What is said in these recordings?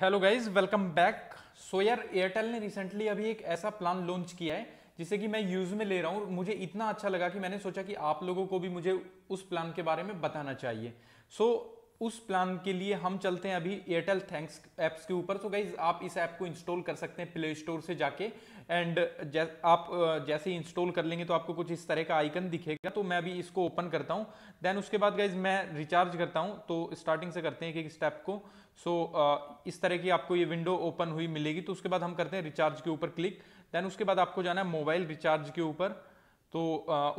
hello guys welcome back so यार एयरटेल ने recently अभी एक ऐसा प्लान लॉन्च किया है जिसे कि मैं यूज़ में ले रहा हूँ मुझे इतना अच्छा लगा कि मैंने सोचा कि आप लोगों को भी मुझे उस प्लान के बारे में बताना चाहिए सो so, उस प्लान के लिए हम चलते हैं अभी एयरटेल थैंक्स ऐप्स के ऊपर सो गाइज आप इस ऐप को इंस्टॉल कर सकते हैं प्ले स्टोर से जाके एंड जै, आप जैसे ही इंस्टॉल कर लेंगे तो आपको कुछ इस तरह का आइकन दिखेगा तो मैं अभी इसको ओपन करता हूँ देन उसके बाद गाइज मैं रिचार्ज करता हूँ तो स्टार्टिंग से करते हैं एक स्टेप को सो so, इस तरह की आपको ये विंडो ओपन हुई मिलेगी तो उसके बाद हम करते हैं रिचार्ज के ऊपर क्लिक देन उसके बाद आपको जाना है मोबाइल रिचार्ज के ऊपर तो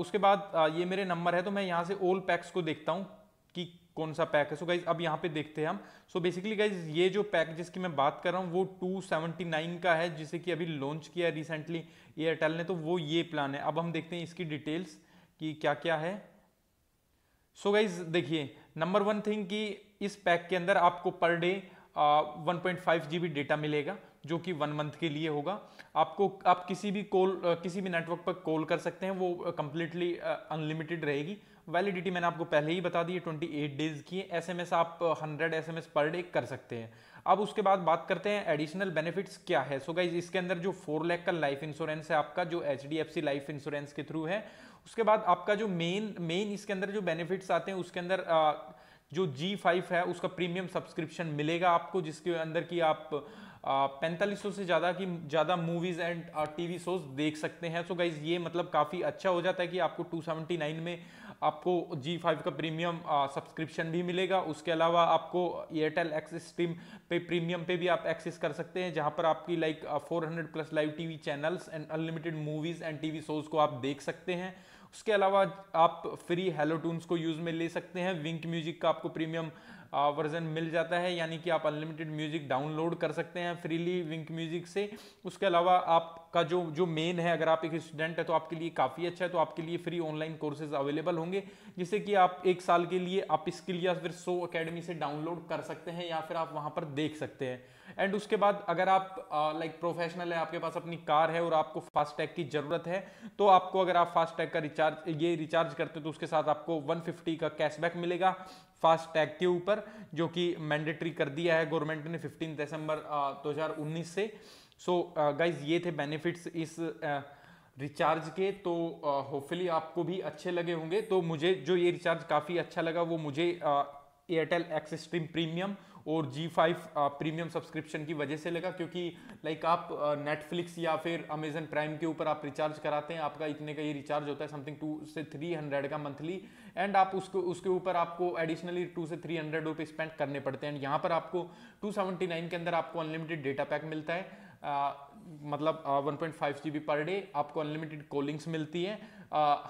उसके बाद ये मेरे नंबर है तो मैं यहाँ से ओल पैक्स को देखता हूँ कौन सा पैक है सो so गाइज अब यहाँ पे देखते हैं हम सो बेसिकली गाइज ये जो पैक जिसकी मैं बात कर रहा हूँ वो 279 का है जिसे कि अभी लॉन्च किया है रिसेंटली एयरटेल ने तो वो ये प्लान है अब हम देखते हैं इसकी डिटेल्स कि क्या क्या है सो गाइज देखिए नंबर वन थिंग कि इस पैक के अंदर आपको per day one point five G B data मिलेगा जो कि वन मंथ के लिए होगा आपको आप किसी भी कॉल किसी भी नेटवर्क पर कॉल कर सकते हैं वो कम्प्लीटली अनलिमिटेड रहेगी वैलिडिटी मैंने आपको पहले ही बता दी है ट्वेंटी एट डेज़ की है एस आप हंड्रेड एस पर डे कर सकते हैं अब उसके बाद बात करते हैं एडिशनल बेनिफिट्स क्या है सो so गाइज इसके अंदर जो फोर लाख का लाइफ इंश्योरेंस है आपका जो H D F C life insurance के थ्रू है उसके बाद आपका जो मेन मेन इसके अंदर जो बेनिफिट्स आते हैं उसके अंदर जो G5 है उसका प्रीमियम सब्सक्रिप्शन मिलेगा आपको जिसके अंदर की आप पैंतालीस सौ से ज़्यादा की ज़्यादा मूवीज़ एंड टीवी शोज देख सकते हैं सो so गाइज ये मतलब काफ़ी अच्छा हो जाता है कि आपको 279 में आपको G5 का प्रीमियम सब्सक्रिप्शन uh, भी मिलेगा उसके अलावा आपको एयरटेल एक्सिस स्ट्रीम पे प्रीमियम पे भी आप एक्सेस कर सकते हैं जहाँ पर आपकी like 400 plus live TV channels and unlimited movies and TV shows को आप देख सकते हैं उसके अलावा आप फ्री हेलो टून्स को यूज़ में ले सकते हैं विंक म्यूजिक का आपको प्रीमियम वर्जन मिल जाता है यानी कि आप अनलिमिटेड म्यूजिक डाउनलोड कर सकते हैं फ्रीली विंक म्यूजिक से उसके अलावा आप का जो जो मेन है अगर आप एक स्टूडेंट है तो आपके लिए काफ़ी अच्छा है तो आपके लिए फ्री ऑनलाइन कोर्सेज अवेलेबल होंगे जिससे कि आप एक साल के लिए आप इसके लिए फिर सो अकेडमी से डाउनलोड कर सकते हैं या फिर आप वहाँ पर देख सकते हैं एंड उसके बाद अगर आप लाइक प्रोफेशनल है आपके पास अपनी कार है और आपको फास्टैग की ज़रूरत है तो आपको अगर आप फास्टैग का रिचार्ज ये रिचार्ज करते हो तो उसके साथ आपको वन का कैशबैक मिलेगा फास्ट टैग के ऊपर जो कि मैंडेटरी कर दिया है गवर्नमेंट ने 15 दिसंबर 2019 से सो so, गाइज uh, ये थे बेनिफिट्स इस रिचार्ज uh, के तो होपफुली uh, आपको भी अच्छे लगे होंगे तो मुझे जो ये रिचार्ज काफ़ी अच्छा लगा वो मुझे एयरटेल एक्स स्ट्रीम प्रीमियम और जी फाइव प्रीमियम सब्सक्रिप्शन की वजह से लगा क्योंकि लाइक आप नेटफ्लिक्स या फिर अमेजन प्राइम के ऊपर आप रिचार्ज कराते हैं आपका इतने का ये रिचार्ज होता है समथिंग टू से थ्री हंड्रेड का मंथली एंड आप उसको उसके ऊपर आपको एडिशनली टू से थ्री हंड्रेड रुपये स्पेंड करने पड़ते हैं एंड यहाँ पर आपको टू सेवेंटी नाइन के अंदर आपको अनलिमिटेड डेटा पैक मिलता है आ, मतलब one point five G B per day आपको अनलिमिटेड कॉलिंग्स मिलती है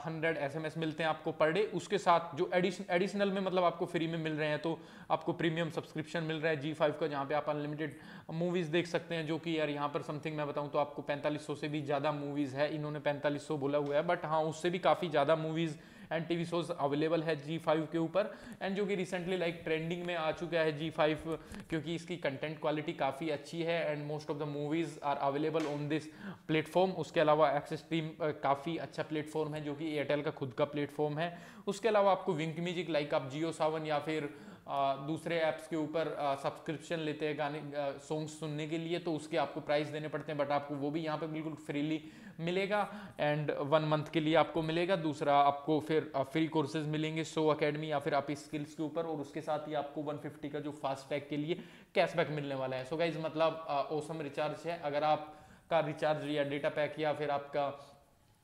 हंड्रेड एस एम एस मिलते हैं आपको पर डे उसके साथ जो एडिशन एडिशनल में मतलब आपको फ्री में मिल रहे हैं तो आपको प्रीमियम सब्सक्रिप्शन मिल रहा है जी फाइव का जहाँ पे आप अनलिमिटेड मूवीज़ देख सकते हैं जो कि यार यहाँ पर समथिंग मैं बताऊँ तो आपको पैंतालीस सौ से भी ज़्यादा मूवीज़ है इन्होंने पैंतालीस सौ बोला हुआ है बट हाँ उससे भी काफ़ी ज़्यादा movies and TV shows available है जी फाइव के ऊपर एंड जो कि रिसेंटली लाइक ट्रेंडिंग में आ चुका है जी फाइव क्योंकि इसकी कंटेंट क्वालिटी काफ़ी अच्छी है and most of the movies are available on this platform उसके अलावा एक्सेस स्ट्रीम काफ़ी अच्छा प्लेटफॉर्म है जो कि एयरटेल का खुद का प्लेटफॉर्म है उसके अलावा आपको विंक म्यूजिक लाइक आप जियो सावन या फिर आ, दूसरे ऐप्स के ऊपर सब्सक्रिप्शन लेते हैं गाने सॉन्ग्स सुनने के लिए तो उसके आपको प्राइस देने पड़ते हैं बट आपको वो भी यहाँ पे बिल्कुल फ्रीली मिलेगा एंड वन मंथ के लिए आपको मिलेगा दूसरा आपको फिर फ्री कोर्सेज मिलेंगे सो अकेडमी या फिर आप स्किल्स के ऊपर और उसके साथ ही आपको 150 का जो फास्ट टैग के लिए कैशबैक मिलने वाला है सो so गाइज मतलब ओसम रिचार्ज है अगर आप का रिचार्ज या डेटा पैक या फिर आपका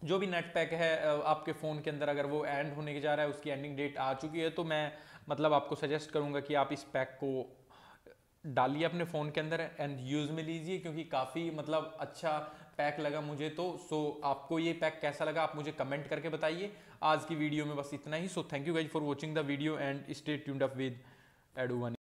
जो भी नेट पैक है आपके फ़ोन के अंदर अगर वो एंड होने के जा रहा है उसकी एंडिंग डेट आ चुकी है तो मैं मतलब आपको सजेस्ट करूँगा कि आप इस पैक को डालिए अपने फ़ोन के अंदर एंड यूज़ में लीजिए क्योंकि काफ़ी मतलब अच्छा पैक लगा मुझे तो सो आपको ये पैक कैसा लगा आप मुझे कमेंट करके बताइए आज की वीडियो में बस इतना ही so thank you guys for watching the video and stay tuned up with edu